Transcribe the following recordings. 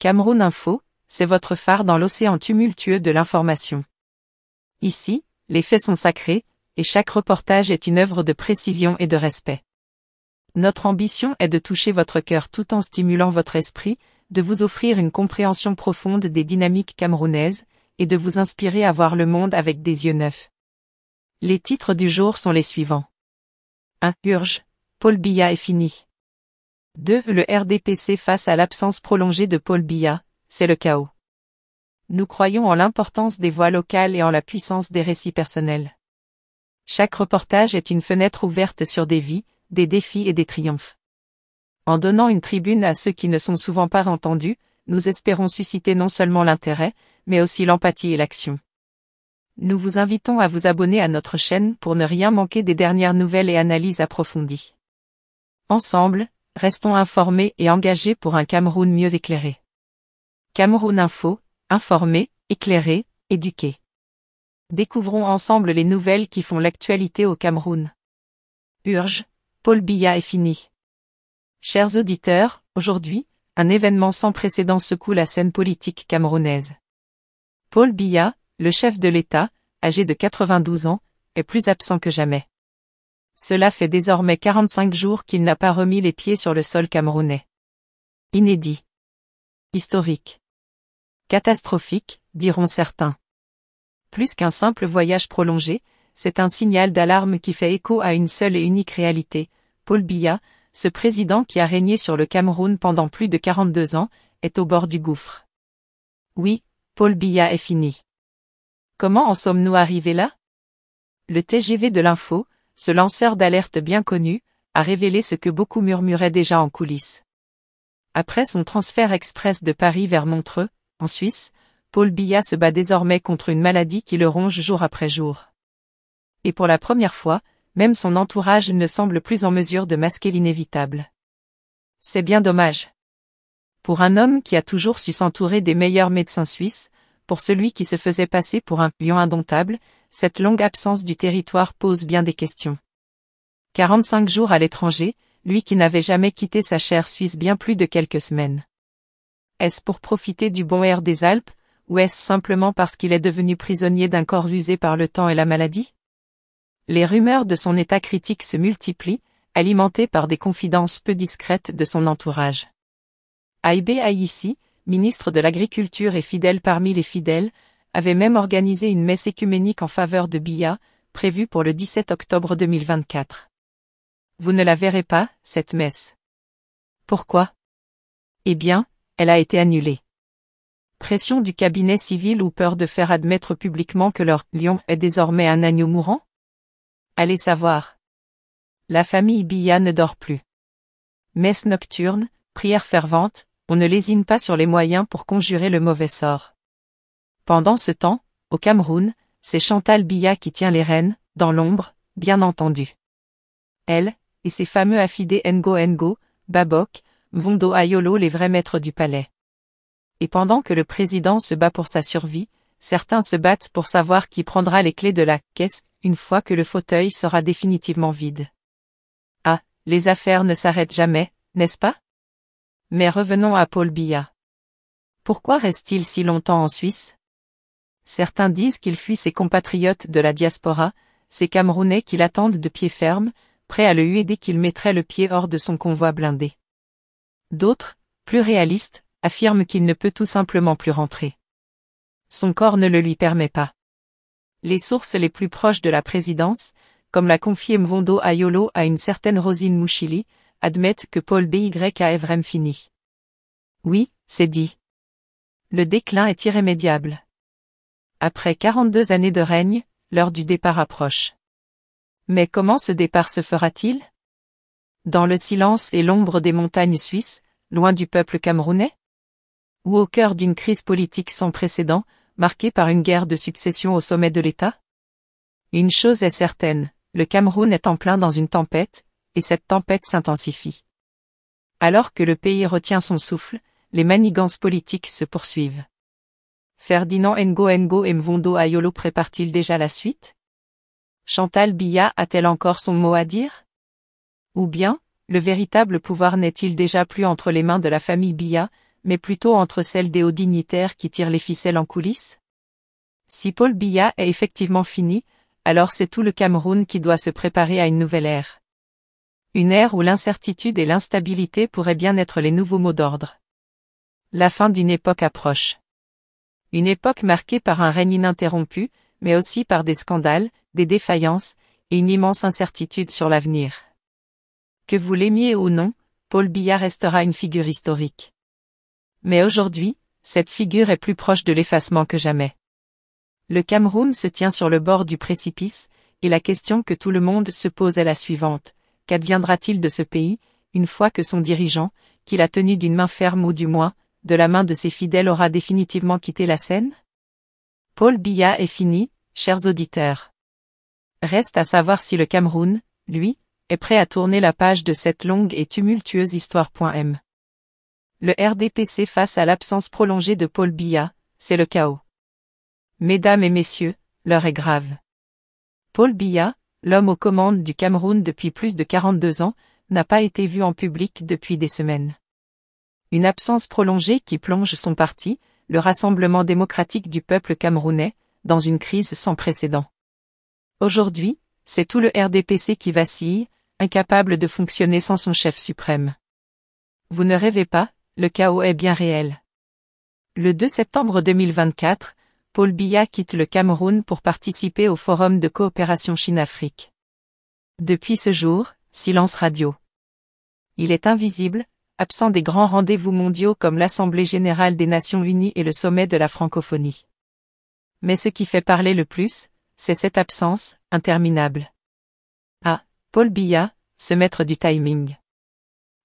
Cameroun Info, c'est votre phare dans l'océan tumultueux de l'information. Ici, les faits sont sacrés, et chaque reportage est une œuvre de précision et de respect. Notre ambition est de toucher votre cœur tout en stimulant votre esprit, de vous offrir une compréhension profonde des dynamiques camerounaises, et de vous inspirer à voir le monde avec des yeux neufs. Les titres du jour sont les suivants. 1. Urge. Paul Biya est fini. 2. Le RDPC face à l'absence prolongée de Paul Biya, c'est le chaos. Nous croyons en l'importance des voix locales et en la puissance des récits personnels. Chaque reportage est une fenêtre ouverte sur des vies, des défis et des triomphes. En donnant une tribune à ceux qui ne sont souvent pas entendus, nous espérons susciter non seulement l'intérêt, mais aussi l'empathie et l'action. Nous vous invitons à vous abonner à notre chaîne pour ne rien manquer des dernières nouvelles et analyses approfondies. Ensemble, Restons informés et engagés pour un Cameroun mieux éclairé. Cameroun Info, informé, éclairé, éduqué. Découvrons ensemble les nouvelles qui font l'actualité au Cameroun. Urge, Paul Biya est fini. Chers auditeurs, aujourd'hui, un événement sans précédent secoue la scène politique camerounaise. Paul Biya, le chef de l'État, âgé de 92 ans, est plus absent que jamais. Cela fait désormais 45 jours qu'il n'a pas remis les pieds sur le sol camerounais. Inédit. Historique. Catastrophique, diront certains. Plus qu'un simple voyage prolongé, c'est un signal d'alarme qui fait écho à une seule et unique réalité. Paul Biya, ce président qui a régné sur le Cameroun pendant plus de 42 ans, est au bord du gouffre. Oui, Paul Biya est fini. Comment en sommes-nous arrivés là Le TGV de l'info, ce lanceur d'alerte bien connu, a révélé ce que beaucoup murmuraient déjà en coulisses. Après son transfert express de Paris vers Montreux, en Suisse, Paul Billat se bat désormais contre une maladie qui le ronge jour après jour. Et pour la première fois, même son entourage ne semble plus en mesure de masquer l'inévitable. C'est bien dommage. Pour un homme qui a toujours su s'entourer des meilleurs médecins suisses, pour celui qui se faisait passer pour un lion indomptable, cette longue absence du territoire pose bien des questions. 45 jours à l'étranger, lui qui n'avait jamais quitté sa chère Suisse bien plus de quelques semaines. Est-ce pour profiter du bon air des Alpes, ou est-ce simplement parce qu'il est devenu prisonnier d'un corps usé par le temps et la maladie Les rumeurs de son état critique se multiplient, alimentées par des confidences peu discrètes de son entourage. Aïbé Aïssi, ministre de l'Agriculture et fidèle parmi les fidèles, avait même organisé une messe écuménique en faveur de Billa, prévue pour le 17 octobre 2024. Vous ne la verrez pas, cette messe. Pourquoi Eh bien, elle a été annulée. Pression du cabinet civil ou peur de faire admettre publiquement que leur lion est désormais un agneau mourant Allez savoir. La famille Biya ne dort plus. Messe nocturne, prière fervente, on ne lésine pas sur les moyens pour conjurer le mauvais sort. Pendant ce temps, au Cameroun, c'est Chantal Biya qui tient les rênes, dans l'ombre, bien entendu. Elle, et ses fameux affidés Ngo Ngo, Babok, Mvondo Ayolo les vrais maîtres du palais. Et pendant que le président se bat pour sa survie, certains se battent pour savoir qui prendra les clés de la caisse une fois que le fauteuil sera définitivement vide. Ah, les affaires ne s'arrêtent jamais, n'est-ce pas Mais revenons à Paul Biya. Pourquoi reste-t-il si longtemps en Suisse Certains disent qu'il fuit ses compatriotes de la diaspora, ses Camerounais qui l'attendent de pied ferme, prêts à le huer dès qu'il mettrait le pied hors de son convoi blindé. D'autres, plus réalistes, affirment qu'il ne peut tout simplement plus rentrer. Son corps ne le lui permet pas. Les sources les plus proches de la présidence, comme l'a confié Mvondo Ayolo à une certaine Rosine Mouchili, admettent que Paul a Évrem fini. Oui, c'est dit. Le déclin est irrémédiable. Après 42 années de règne, l'heure du départ approche. Mais comment ce départ se fera-t-il Dans le silence et l'ombre des montagnes suisses, loin du peuple camerounais Ou au cœur d'une crise politique sans précédent, marquée par une guerre de succession au sommet de l'État Une chose est certaine, le Cameroun est en plein dans une tempête, et cette tempête s'intensifie. Alors que le pays retient son souffle, les manigances politiques se poursuivent. Ferdinand Ngo Ngo et Mvondo Ayolo préparent-ils déjà la suite Chantal Biya a-t-elle encore son mot à dire Ou bien, le véritable pouvoir n'est-il déjà plus entre les mains de la famille Biya, mais plutôt entre celles des hauts dignitaires qui tirent les ficelles en coulisses Si Paul Biya est effectivement fini, alors c'est tout le Cameroun qui doit se préparer à une nouvelle ère. Une ère où l'incertitude et l'instabilité pourraient bien être les nouveaux mots d'ordre. La fin d'une époque approche. Une époque marquée par un règne ininterrompu, mais aussi par des scandales, des défaillances, et une immense incertitude sur l'avenir. Que vous l'aimiez ou non, Paul Biya restera une figure historique. Mais aujourd'hui, cette figure est plus proche de l'effacement que jamais. Le Cameroun se tient sur le bord du précipice, et la question que tout le monde se pose est la suivante. Qu'adviendra-t-il de ce pays, une fois que son dirigeant, qu'il a tenu d'une main ferme ou du moins, de la main de ses fidèles aura définitivement quitté la scène Paul Biya est fini, chers auditeurs. Reste à savoir si le Cameroun, lui, est prêt à tourner la page de cette longue et tumultueuse histoire. M. Le RDPC face à l'absence prolongée de Paul Biya, c'est le chaos. Mesdames et messieurs, l'heure est grave. Paul Biya, l'homme aux commandes du Cameroun depuis plus de 42 ans, n'a pas été vu en public depuis des semaines une absence prolongée qui plonge son parti, le Rassemblement démocratique du peuple camerounais, dans une crise sans précédent. Aujourd'hui, c'est tout le RDPC qui vacille, incapable de fonctionner sans son chef suprême. Vous ne rêvez pas, le chaos est bien réel. Le 2 septembre 2024, Paul Biya quitte le Cameroun pour participer au Forum de coopération Chine-Afrique. Depuis ce jour, silence radio. Il est invisible, absent des grands rendez-vous mondiaux comme l'Assemblée générale des Nations unies et le sommet de la francophonie. Mais ce qui fait parler le plus, c'est cette absence, interminable. Ah, Paul Biya, ce maître du timing.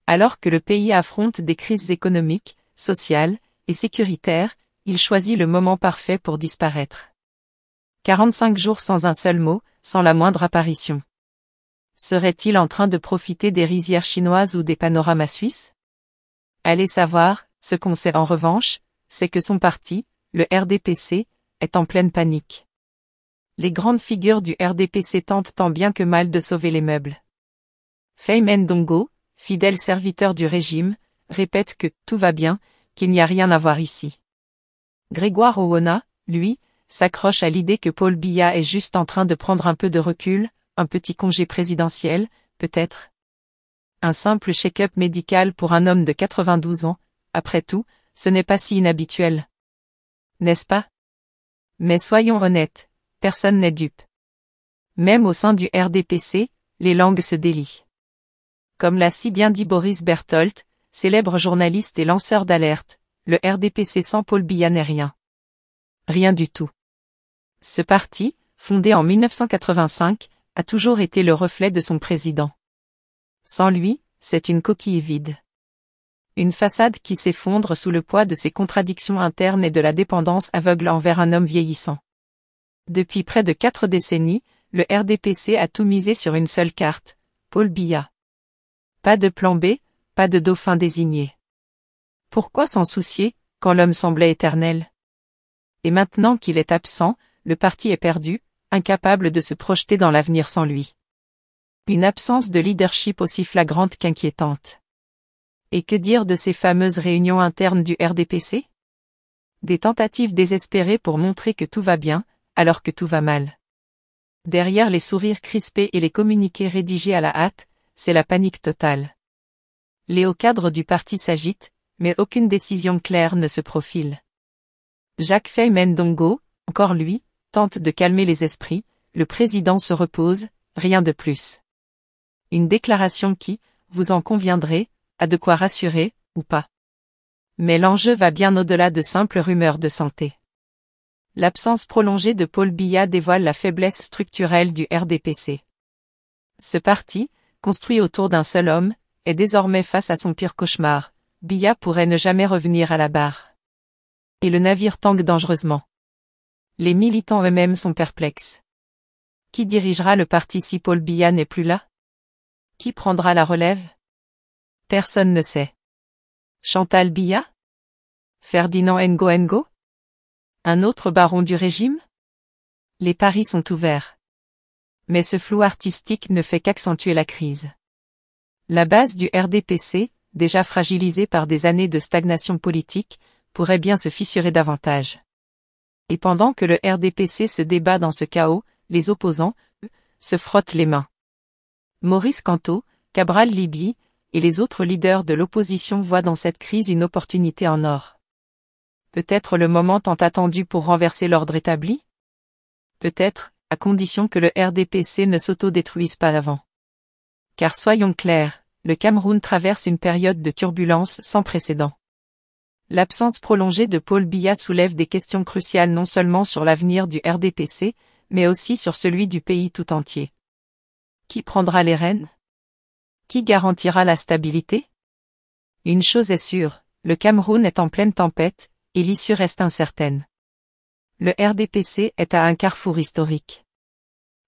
Alors que le pays affronte des crises économiques, sociales et sécuritaires, il choisit le moment parfait pour disparaître. 45 jours sans un seul mot, sans la moindre apparition. Serait-il en train de profiter des rizières chinoises ou des panoramas suisses Allez savoir, ce qu'on sait en revanche, c'est que son parti, le RDPC, est en pleine panique. Les grandes figures du RDPC tentent tant bien que mal de sauver les meubles. Feymen Dongo, fidèle serviteur du régime, répète que tout va bien, qu'il n'y a rien à voir ici. Grégoire Owona, lui, s'accroche à l'idée que Paul Biya est juste en train de prendre un peu de recul, un petit congé présidentiel, peut-être un simple check-up médical pour un homme de 92 ans, après tout, ce n'est pas si inhabituel. N'est-ce pas Mais soyons honnêtes, personne n'est dupe. Même au sein du RDPC, les langues se délient. Comme l'a si bien dit Boris Bertolt, célèbre journaliste et lanceur d'alerte, le RDPC sans Paul Biya n'est rien. Rien du tout. Ce parti, fondé en 1985, a toujours été le reflet de son président. Sans lui, c'est une coquille vide. Une façade qui s'effondre sous le poids de ses contradictions internes et de la dépendance aveugle envers un homme vieillissant. Depuis près de quatre décennies, le RDPC a tout misé sur une seule carte, Paul Biya. Pas de plan B, pas de dauphin désigné. Pourquoi s'en soucier, quand l'homme semblait éternel Et maintenant qu'il est absent, le parti est perdu, incapable de se projeter dans l'avenir sans lui. Une absence de leadership aussi flagrante qu'inquiétante. Et que dire de ces fameuses réunions internes du RDPC Des tentatives désespérées pour montrer que tout va bien, alors que tout va mal. Derrière les sourires crispés et les communiqués rédigés à la hâte, c'est la panique totale. Les hauts cadres du parti s'agitent, mais aucune décision claire ne se profile. Jacques Fey Mendongo, encore lui, tente de calmer les esprits, le président se repose, rien de plus. Une déclaration qui, vous en conviendrez, a de quoi rassurer, ou pas. Mais l'enjeu va bien au-delà de simples rumeurs de santé. L'absence prolongée de Paul Biya dévoile la faiblesse structurelle du RDPC. Ce parti, construit autour d'un seul homme, est désormais face à son pire cauchemar. Biya pourrait ne jamais revenir à la barre. Et le navire tangue dangereusement. Les militants eux-mêmes sont perplexes. Qui dirigera le parti si Paul Biya n'est plus là qui prendra la relève Personne ne sait. Chantal Biya Ferdinand Ngo Un autre baron du régime Les paris sont ouverts. Mais ce flou artistique ne fait qu'accentuer la crise. La base du RDPC, déjà fragilisée par des années de stagnation politique, pourrait bien se fissurer davantage. Et pendant que le RDPC se débat dans ce chaos, les opposants, eux, se frottent les mains. Maurice Canto, Cabral Libye, et les autres leaders de l'opposition voient dans cette crise une opportunité en or. Peut-être le moment tant attendu pour renverser l'ordre établi Peut-être, à condition que le RDPC ne s'autodétruise pas avant. Car soyons clairs, le Cameroun traverse une période de turbulence sans précédent. L'absence prolongée de Paul Biya soulève des questions cruciales non seulement sur l'avenir du RDPC, mais aussi sur celui du pays tout entier. Qui prendra les rênes Qui garantira la stabilité Une chose est sûre, le Cameroun est en pleine tempête, et l'issue reste incertaine. Le RDPC est à un carrefour historique.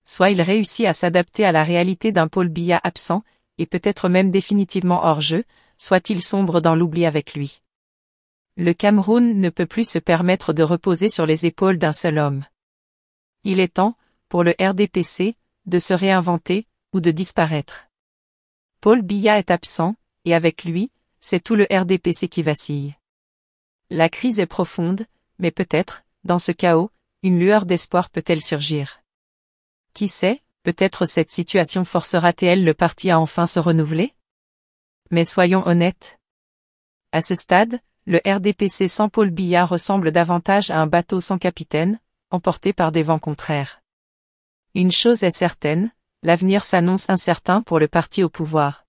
Soit il réussit à s'adapter à la réalité d'un Paul Biya absent, et peut-être même définitivement hors jeu, soit il sombre dans l'oubli avec lui. Le Cameroun ne peut plus se permettre de reposer sur les épaules d'un seul homme. Il est temps, pour le RDPC, de se réinventer, ou de disparaître. Paul Billat est absent, et avec lui, c'est tout le RDPC qui vacille. La crise est profonde, mais peut-être, dans ce chaos, une lueur d'espoir peut-elle surgir. Qui sait, peut-être cette situation forcera-t-elle le parti à enfin se renouveler Mais soyons honnêtes. À ce stade, le RDPC sans Paul Billat ressemble davantage à un bateau sans capitaine, emporté par des vents contraires. Une chose est certaine, l'avenir s'annonce incertain pour le parti au pouvoir.